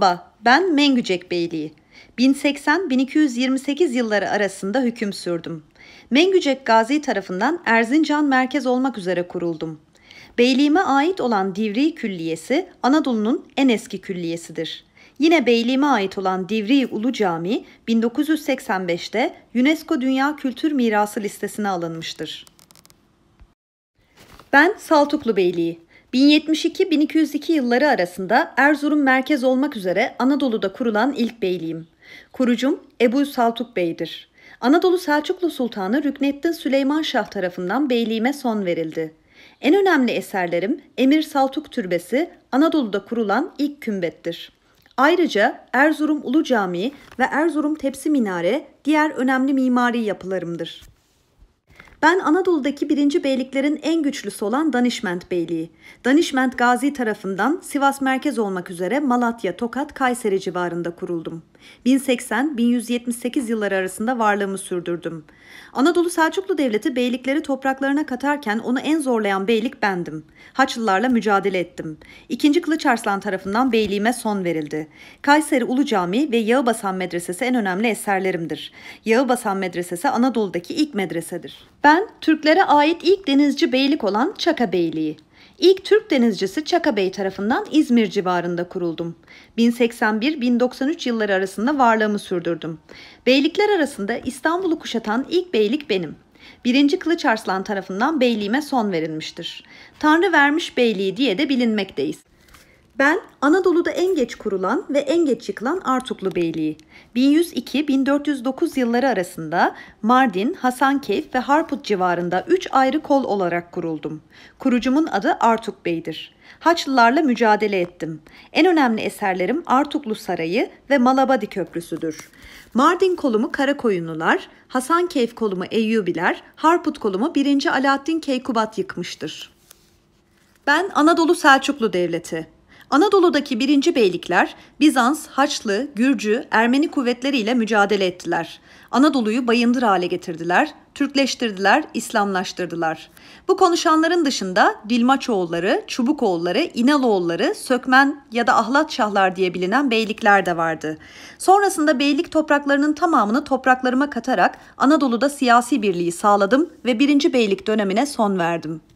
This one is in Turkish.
Merhaba, ben Mengücek Beyliği. 1080-1228 yılları arasında hüküm sürdüm. Mengücek Gazi tarafından Erzincan merkez olmak üzere kuruldum. Beyliğime ait olan Divri Külliyesi Anadolu'nun en eski külliyesidir. Yine beyliğime ait olan Divri Ulu Cami 1985'te UNESCO Dünya Kültür Mirası listesine alınmıştır. Ben Saltuklu Beyliği, 1072-1202 yılları arasında Erzurum merkez olmak üzere Anadolu'da kurulan ilk beyliğim. Kurucum Ebu Saltuk Bey'dir. Anadolu Selçuklu Sultanı Rükneddin Süleyman Şah tarafından beyliğime son verildi. En önemli eserlerim Emir Saltuk Türbesi, Anadolu'da kurulan ilk kümbettir. Ayrıca Erzurum Ulu Camii ve Erzurum Tepsi Minare diğer önemli mimari yapılarımdır. Ben Anadolu'daki birinci beyliklerin en güçlüsü olan Danişment Beyliği. Danişment Gazi tarafından Sivas merkez olmak üzere Malatya, Tokat, Kayseri civarında kuruldum. 1080-1178 yılları arasında varlığımı sürdürdüm. Anadolu Selçuklu Devleti beylikleri topraklarına katarken onu en zorlayan beylik bendim. Haçlılarla mücadele ettim. İkinci Kılıç Arslan tarafından beyliğime son verildi. Kayseri Ulu Camii ve Yağıbasan Medresesi en önemli eserlerimdir. Yağıbasan Medresesi Anadolu'daki ilk medresedir. Ben Türklere ait ilk denizci beylik olan Çaka Beyliği. İlk Türk denizcisi Çaka Bey tarafından İzmir civarında kuruldum. 1081-1093 yılları arasında varlığımı sürdürdüm. Beylikler arasında İstanbul'u kuşatan ilk beylik benim. 1. Kılıç Arslan tarafından beyliğime son verilmiştir. Tanrı vermiş beyliği diye de bilinmekteyiz. Ben Anadolu'da en geç kurulan ve en geç yıkılan Artuklu Beyliği. 1102-1409 yılları arasında Mardin, Hasankeyf ve Harput civarında 3 ayrı kol olarak kuruldum. Kurucumun adı Artuk Bey'dir. Haçlılarla mücadele ettim. En önemli eserlerim Artuklu Sarayı ve Malabadi Köprüsü'dür. Mardin kolumu Karakoyunlular, Hasankeyf kolumu Eyyubiler, Harput kolumu 1. Alaaddin Keykubat yıkmıştır. Ben Anadolu Selçuklu Devleti, Anadolu'daki birinci beylikler Bizans, Haçlı, Gürcü, Ermeni kuvvetleriyle mücadele ettiler. Anadolu'yu bayındır hale getirdiler, Türkleştirdiler, İslamlaştırdılar. Bu konuşanların dışında Dilmaçoğulları, Çubukoğulları, İnaloğulları, Sökmen ya da Ahlatşahlar diye bilinen beylikler de vardı. Sonrasında beylik topraklarının tamamını topraklarıma katarak Anadolu'da siyasi birliği sağladım ve birinci beylik dönemine son verdim.